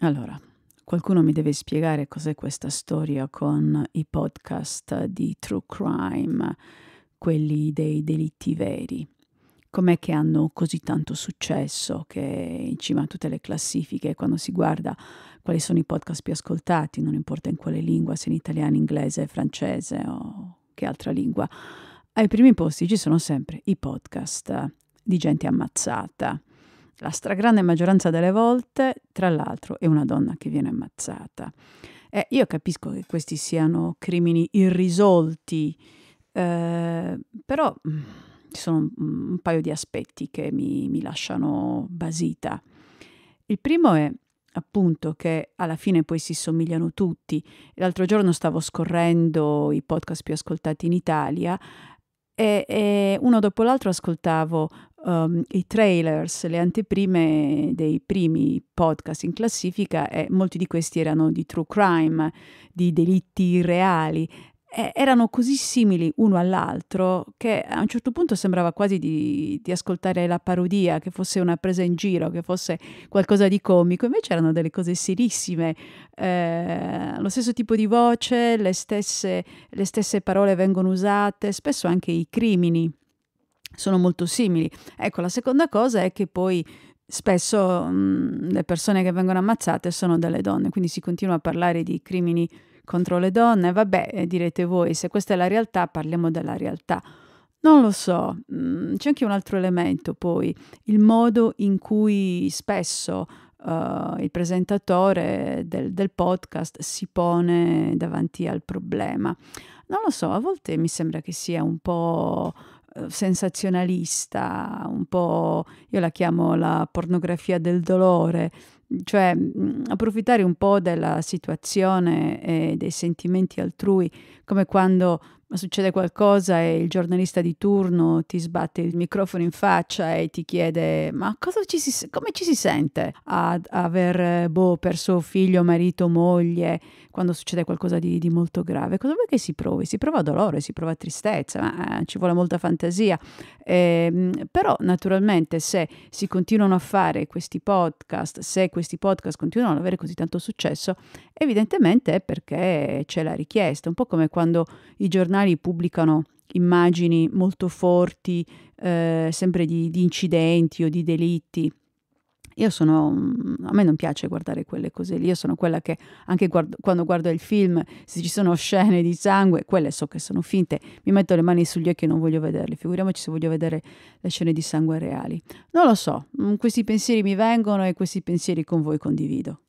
Allora, qualcuno mi deve spiegare cos'è questa storia con i podcast di True Crime, quelli dei delitti veri. Com'è che hanno così tanto successo che in cima a tutte le classifiche, quando si guarda quali sono i podcast più ascoltati, non importa in quale lingua, se in italiano, inglese, francese o che altra lingua, ai primi posti ci sono sempre i podcast di gente ammazzata la stragrande maggioranza delle volte, tra l'altro, è una donna che viene ammazzata. Eh, io capisco che questi siano crimini irrisolti, eh, però mm, ci sono un paio di aspetti che mi, mi lasciano basita. Il primo è appunto che alla fine poi si somigliano tutti. L'altro giorno stavo scorrendo i podcast più ascoltati in Italia e, e uno dopo l'altro ascoltavo um, i trailers, le anteprime dei primi podcast in classifica e molti di questi erano di true crime, di delitti reali eh, erano così simili uno all'altro che a un certo punto sembrava quasi di, di, ascoltare la parodia, che fosse una presa in giro, che fosse qualcosa di comico, invece erano delle cose serissime, eh, lo stesso tipo di voce, le stesse, le stesse parole vengono usate, spesso anche i crimini sono molto simili. Ecco, la seconda cosa è che poi spesso mh, mm, le persone che vengono ammazzate sono delle donne, quindi si continua a parlare di crimini contro le donne, vabbè, eh, direte voi, se questa è la realtà parliamo della realtà. Non lo so, mm, c'è anche un altro elemento poi, il modo in cui spesso uh, il presentatore del, del, podcast si pone davanti al problema. Non lo so, a volte mi sembra che sia un po' Eh, sensazionalista, un po' io la chiamo la pornografia del dolore, cioè mm, approfittare un po' della situazione e dei sentimenti altrui, come quando ma succede qualcosa e il giornalista di turno ti sbatte il microfono in faccia e ti chiede ma ci si, come ci si sente ad aver boh, perso figlio, marito, moglie quando succede qualcosa di, di, molto grave? Cosa vuoi che si provi? Si prova dolore, si prova tristezza, ma eh, ci vuole molta fantasia. Eh, però naturalmente se si continuano a fare questi podcast, se questi podcast continuano ad avere così tanto successo, evidentemente è perché c'è la richiesta, un po' come quando i giornali giornali pubblicano immagini molto forti, eh, sempre di, di, incidenti o di delitti. Io sono, mm, a me non piace guardare quelle cose lì, io sono quella che anche guardo, quando guardo il film, se ci sono scene di sangue, quelle so che sono finte, mi metto le mani sugli occhi e non voglio vederle, figuriamoci se voglio vedere le scene di sangue reali. Non lo so, mm, questi pensieri mi vengono e questi pensieri con voi condivido.